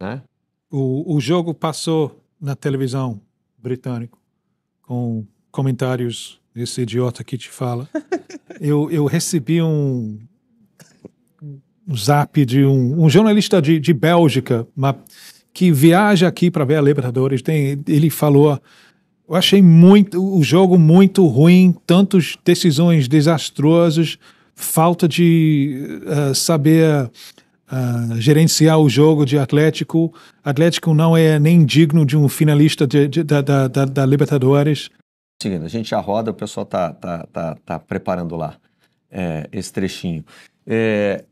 né? O, o jogo passou na televisão britânico com comentários desse idiota que te fala. eu, eu recebi um, um zap de um, um jornalista de, de Bélgica, uma, que viaja aqui para ver a Libertadores. Tem, ele falou: eu achei muito o jogo muito ruim, tantas decisões desastrosas, falta de uh, saber uh, gerenciar o jogo de Atlético. Atlético não é nem digno de um finalista de, de, da, da, da, Libertadores. Seguindo, a gente já roda, o pessoal tá, tá, tá, tá preparando lá é, esse trechinho. É,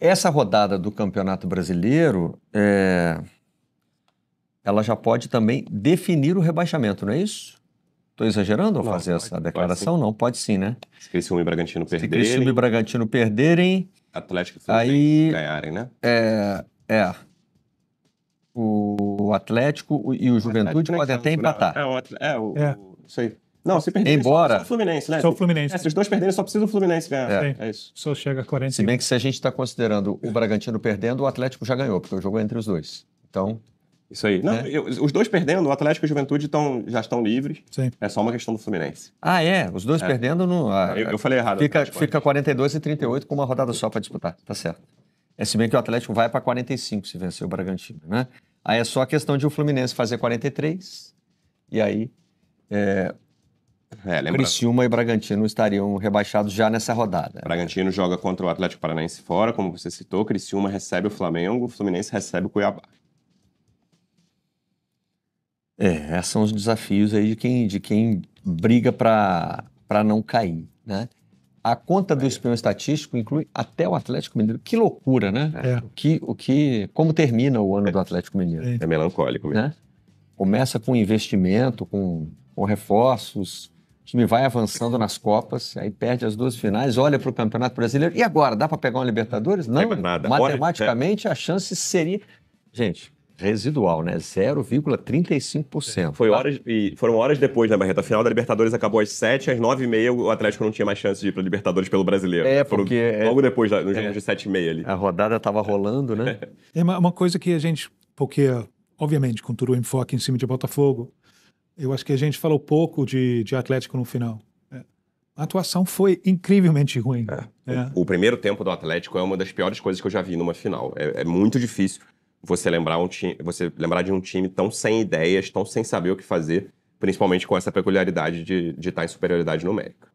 essa rodada do Campeonato Brasileiro, é, ela já pode também definir o rebaixamento, não é isso? Estou exagerando ao fazer pode, essa declaração? Pode não, pode sim, né? Se Criciúma e Bragantino perderem... Se Criciúma e Bragantino perderem, Atlético e Aí, ganharem, né? É, é. O Atlético e o Juventude né, podem é até empatar. É, o, é, o, é. isso aí. Não, se perder, Embora... só o Fluminense, né? Só o Fluminense. É, se os dois perderem, só precisa o Fluminense ganhar. É, é isso. Só chega a 40. Se bem que se a gente está considerando o Bragantino perdendo, o Atlético já ganhou, porque o jogo é entre os dois. Então, isso aí. Não, é. eu, os dois perdendo, o Atlético e a Juventude tão, já estão livres. Sim. É só uma questão do Fluminense. Ah, é? Os dois é. perdendo no. A, ah, eu, eu, falei errado. Fica, fica 42 e 38 com uma rodada só para disputar. Tá certo. É se bem que o Atlético vai para 45 se vencer o Bragantino, né? Aí é só a questão de o Fluminense fazer 43 e aí. É, é, Criciúma e Bragantino estariam rebaixados já nessa rodada. Bragantino joga contra o Atlético Paranaense fora, como você citou. Criciúma recebe o Flamengo, o Fluminense recebe o Cuiabá. É, esses são os desafios aí de quem, de quem briga para não cair, né? A conta do é. espião estatístico inclui até o Atlético Mineiro. Que loucura, né? É. O que, o que, como termina o ano do Atlético Mineiro? É, é melancólico mesmo. Né? Começa com investimento, com, com reforços, o time vai avançando nas Copas, aí perde as duas finais, olha para o Campeonato Brasileiro. E agora? Dá para pegar uma Libertadores? Não, nada. matematicamente olha, a chance seria. Gente, residual, né? 0,35%. Foi horas e foram horas depois, né, barreta. final da Libertadores acabou às 7, às 9 e meia o Atlético não tinha mais chance de ir para Libertadores pelo Brasileiro. É, porque... Foram é- logo depois, no é, jogo de 7 e meia ali. A rodada estava rolando, né? é uma coisa que a gente... Porque, obviamente, com todo o enfoque em cima de Botafogo, eu acho que a gente falou pouco de, de Atlético no final. É. A atuação foi incrivelmente ruim. É. É. Né? O, o, primeiro tempo do Atlético é uma das piores coisas que eu já vi numa final. É, é muito difícil você lembrar, um time, você lembrar de um time tão sem ideias, tão sem saber o que fazer, principalmente com essa peculiaridade de, de estar tá em superioridade numérica.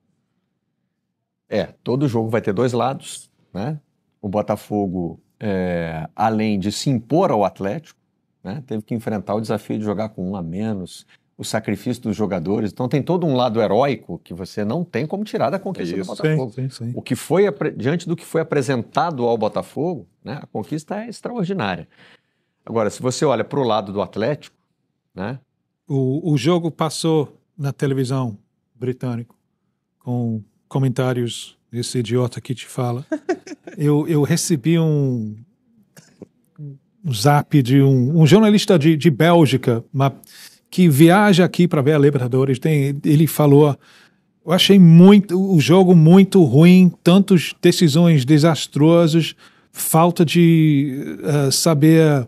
É, todo jogo vai ter dois lados, né? O Botafogo, é, além de se impor ao Atlético, né, teve que enfrentar o desafio de jogar com um a menos, o sacrifício dos jogadores. Então tem todo um lado heróico que você não tem como tirar da conquista é do Botafogo. Sim, sim, sim. O que foi diante do que foi apresentado ao Botafogo, né? A conquista é extraordinária. Agora, se você olha para o lado do Atlético, né? O, o jogo passou na televisão britânico com comentários desse idiota que te fala. eu, eu recebi um, um zap de um, um jornalista de, de Bélgica, uma, que viaja aqui para ver a Libertadores. Tem, ele falou: Eu achei muito o jogo muito ruim, tantas decisões desastrosas falta de uh, saber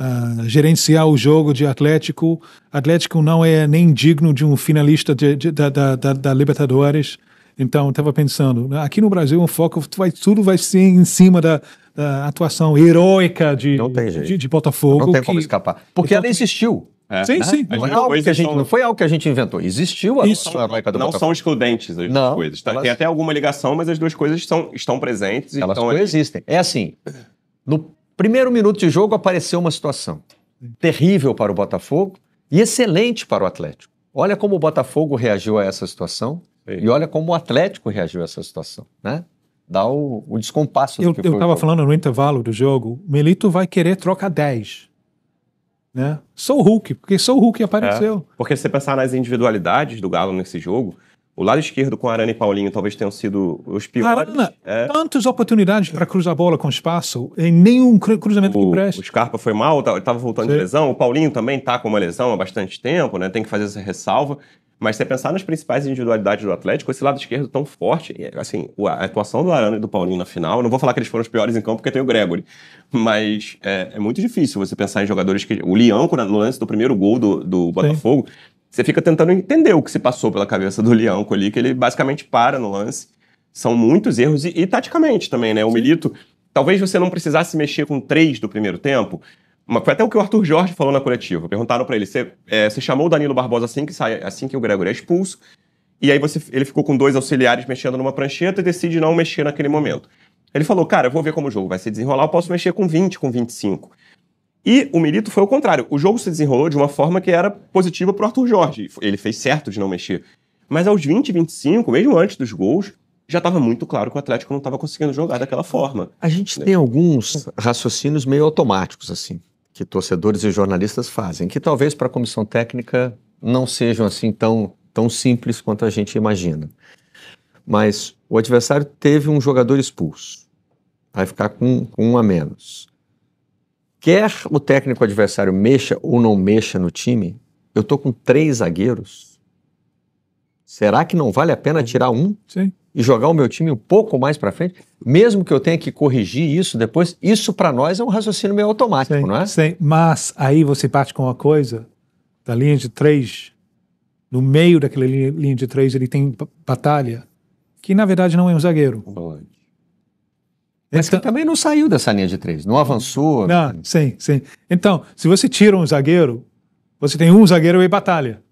uh, gerenciar o jogo de Atlético. Atlético não é nem digno de um finalista de, de, da, da, da, Libertadores. Então, estava pensando, né, aqui no Brasil o foco vai, tudo vai ser em cima da, da atuação heróica de, de, de, Botafogo. Não tem que, como escapar. Porque então, ela existiu. É. Sim, né? sim. Não, não, é que a gente, são... não foi algo que a gente inventou. Existiu a Isso. Não, do não são excludentes as duas coisas. Tá? Elas... Tem até alguma ligação, mas as duas coisas são, estão presentes. Elas estão coexistem. É assim, no primeiro minuto de jogo apareceu uma situação terrível para o Botafogo e excelente para o Atlético. Olha como o Botafogo reagiu a essa situação sim. e olha como o Atlético reagiu a essa situação, né? Dá o, o descompasso. Eu estava falando no intervalo do jogo, o Melito vai querer trocar 10 né? Sou o Hulk, porque sou o Hulk apareceu. É, porque se você pensar nas individualidades do Galo nesse jogo, o lado esquerdo com Arana e Paulinho talvez tenham sido os piores. Arana, é. tantas oportunidades para cruzar a bola com espaço, em nenhum cruzamento o, que preste. O Scarpa foi mal, estava tá, voltando Sim. de lesão. O Paulinho também está com uma lesão há bastante tempo, né? Tem que fazer essa ressalva. Mas se você pensar nas principais individualidades do Atlético, esse lado esquerdo tão forte, assim, a atuação do Arana e do Paulinho na final, não vou falar que eles foram os piores em campo, porque tem o Gregory. Mas é, é muito difícil você pensar em jogadores que. O Leão, no lance do primeiro gol do, do Botafogo, Sim. você fica tentando entender o que se passou pela cabeça do Leão, ali, que ele basicamente para no lance. São muitos erros, e, e taticamente também, né? O Milito, talvez você não precisasse mexer com três do primeiro tempo foi até o que o Arthur Jorge falou na coletiva. Perguntaram para ele: você é, chamou o Danilo Barbosa assim que, sai, assim que o Gregory é expulso, e aí você, ele ficou com dois auxiliares mexendo numa prancheta e decide não mexer naquele momento. Ele falou: cara, eu vou ver como o jogo vai se desenrolar, eu posso mexer com 20, com 25. E o Milito foi o contrário. O jogo se desenrolou de uma forma que era positiva para Arthur Jorge. Ele fez certo de não mexer. Mas aos 20, 25, mesmo antes dos gols, já estava muito claro que o Atlético não estava conseguindo jogar daquela forma. A gente né? tem alguns raciocínios meio automáticos, assim que torcedores e jornalistas fazem, que talvez para a comissão técnica não sejam assim tão, tão simples quanto a gente imagina. Mas o adversário teve um jogador expulso, vai ficar com, com um a menos. Quer o técnico adversário mexa ou não mexa no time, eu tô com três zagueiros. Será que não vale a pena tirar um? Sim e jogar o meu time um pouco mais para frente, mesmo que eu tenha que corrigir isso depois, isso para nós é um raciocínio meio automático, sim, não é? Sim, mas aí você parte com uma coisa da linha de três, no meio daquela linha, linha de três ele tem batalha, que na verdade não é um zagueiro. Boa. Mas então que também não saiu dessa linha de três, não avançou. Não, né? sim, sim. Então, se você tira um zagueiro, você tem um zagueiro e batalha.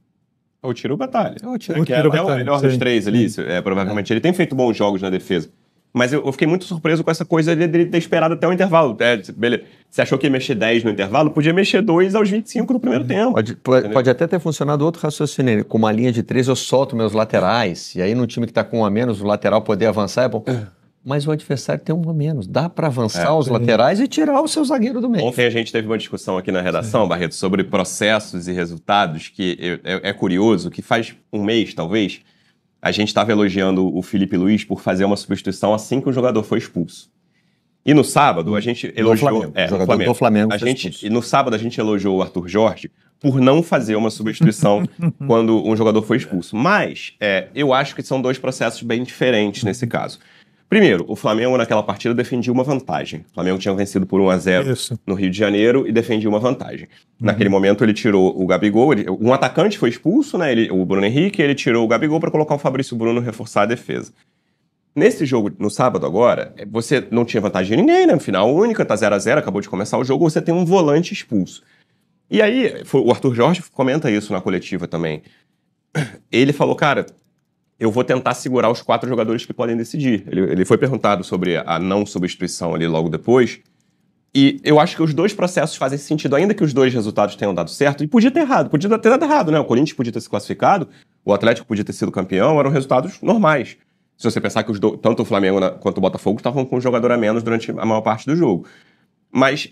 Ou tira o Batalha. o tiro que é, é o melhor sim. dos três ali, é, provavelmente. Ele tem feito bons jogos na defesa. Mas eu, eu fiquei muito surpreso com essa coisa dele ter esperado até o intervalo. É, beleza. Você achou que ia mexer 10 no intervalo? Podia mexer 2 aos 25 no primeiro tempo. Pode, pode, pode, até ter funcionado outro raciocínio. Com uma linha de 3, eu solto meus laterais. E aí, num time que está com um a menos, o lateral poder avançar é bom. É mas o adversário tem um a menos. Dá para avançar é, os sim. laterais e tirar o seu zagueiro do meio. Ontem a gente teve uma discussão aqui na redação, sim. Barreto, sobre processos e resultados, que é, é curioso, que faz um mês, talvez, a gente estava elogiando o Felipe Luiz por fazer uma substituição assim que o jogador foi expulso. E no sábado a gente elogiou Flamengo, é, jogador Flamengo. do Flamengo. A gente e no sábado a gente elogiou o Arthur Jorge por não fazer uma substituição quando um jogador foi expulso. Mas é, eu acho que são dois processos bem diferentes nesse caso. Primeiro, o Flamengo naquela partida defendia uma vantagem. O Flamengo tinha vencido por 1 a 0 Isso. no Rio de Janeiro e defendia uma vantagem. Uhum. Naquele momento ele tirou o Gabigol, ele, um atacante foi expulso, né? Ele, o Bruno Henrique, ele tirou o Gabigol para colocar o Fabrício Bruno reforçar a defesa. Nesse jogo, no sábado agora, é, você não tinha vantagem de ninguém, né? Final única, tá 0 a 0 acabou de começar o jogo, você tem um volante expulso. E aí, foi, o Arthur Jorge comenta isso na coletiva também. Ele falou, cara, eu vou tentar segurar os quatro jogadores que podem decidir. Ele, ele foi perguntado sobre a não substituição ali logo depois. E eu acho que os dois processos fazem sentido, ainda que os dois resultados tenham dado certo, e podia ter errado, podia ter dado errado, né? O Corinthians podia ter se classificado, o Atlético podia ter sido campeão, eram resultados normais. Se você pensar que do... tanto o Flamengo quanto o Botafogo estavam com um jogador a menos durante a maior parte do jogo. Mas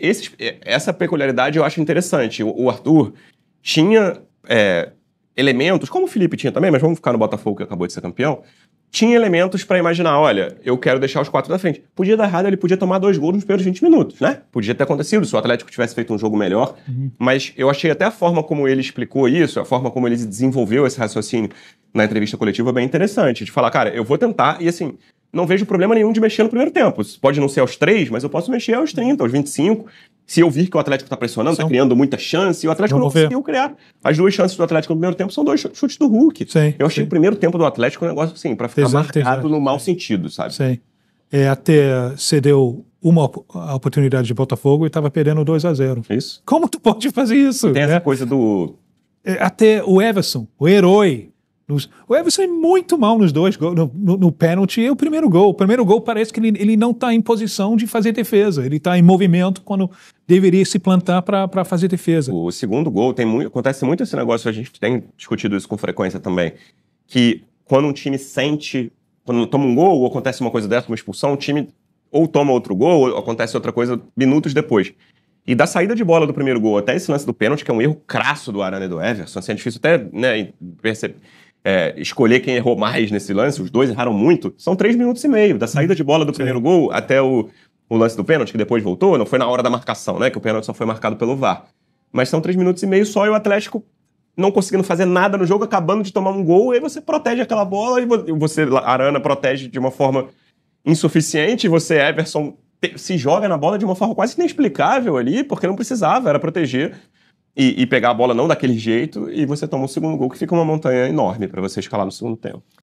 essa peculiaridade eu acho interessante. O, Arthur tinha é, elementos, como o Felipe tinha também, mas vamos ficar no Botafogo que acabou de ser campeão, tinha elementos para imaginar, olha, eu quero deixar os quatro da frente. Podia dar errado, ele podia tomar dois gols nos primeiros 20 minutos, né? Podia ter acontecido se o Atlético tivesse feito um jogo melhor. Uhum. Mas eu achei até a forma como ele explicou isso, a forma como ele desenvolveu esse raciocínio na entrevista coletiva bem interessante, de falar, cara, eu vou tentar, e assim, não vejo problema nenhum de mexer no primeiro tempo. Pode não ser aos três, mas eu posso mexer aos 30, aos 25. Se eu vir que o Atlético está pressionando, está criando muita chance, e o Atlético não, não conseguiu ver. criar. As duas chances do Atlético no primeiro tempo são dois chutes do Hulk. eu achei sei. o primeiro tempo do Atlético é um negócio assim, para ficar exato, marcado exato. no mau sentido, sabe? É, até cedeu uma oportunidade de Botafogo e estava perdendo 2 a 0 Isso. Como tu pode fazer isso? Tem né? essa coisa do. É, até o Everson, o herói nos, o Everson é muito mal nos dois, no, no, no pênalti e o primeiro gol. O primeiro gol parece que ele, ele não está em posição de fazer defesa, ele está em movimento quando deveria se plantar para fazer defesa. O segundo gol tem muito, acontece muito esse negócio, a gente tem discutido isso com frequência também, que quando um time sente, quando toma um gol ou acontece uma coisa dessa, uma expulsão, o time ou toma outro gol ou acontece outra coisa minutos depois. E da saída de bola do primeiro gol até esse lance do pênalti, que é um erro crasso do Arana e do Everson, assim, é difícil até né, perceber é, escolher quem errou mais nesse lance, os dois erraram muito, são três minutos e meio, da saída de bola do primeiro gol até o, o lance do pênalti, que depois voltou, não foi na hora da marcação, né? Que o pênalti só foi marcado pelo VAR. Mas são três minutos e meio só e o Atlético não conseguindo fazer nada no jogo, acabando de tomar um gol, e aí você protege aquela bola e você, Arana, protege de uma forma insuficiente, e você, Everson, se joga na bola de uma forma quase inexplicável ali, porque não precisava, era proteger e, e, pegar a bola não daquele jeito, e você toma um segundo gol que fica uma montanha enorme para você escalar no segundo tempo.